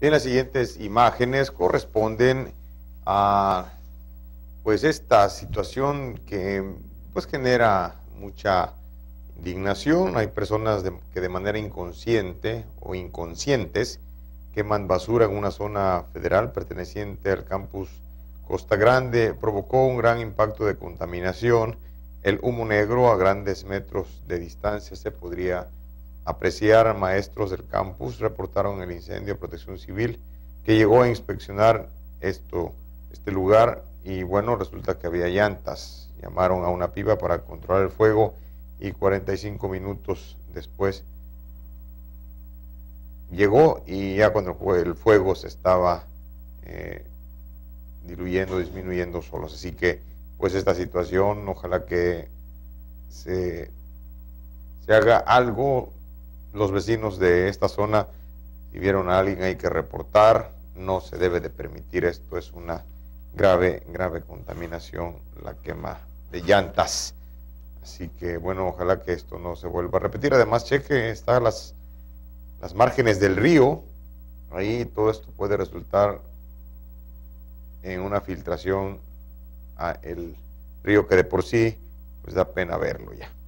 Bien, las siguientes imágenes corresponden a pues esta situación que pues genera mucha indignación. Hay personas que de manera inconsciente o inconscientes queman basura en una zona federal perteneciente al campus Costa Grande. Provocó un gran impacto de contaminación. El humo negro a grandes metros de distancia se podría apreciar a maestros del campus reportaron el incendio de Protección Civil que llegó a inspeccionar esto, este lugar y bueno, resulta que había llantas. Llamaron a una piba para controlar el fuego y 45 minutos después llegó y ya cuando el fuego se estaba eh, diluyendo, disminuyendo solos. Así que pues esta situación, ojalá que se, se haga algo los vecinos de esta zona, si vieron a alguien hay que reportar, no se debe de permitir esto, es una grave, grave contaminación, la quema de llantas. Así que bueno, ojalá que esto no se vuelva a repetir. Además, cheque, están las, las márgenes del río, ahí todo esto puede resultar en una filtración a el río que de por sí pues da pena verlo ya.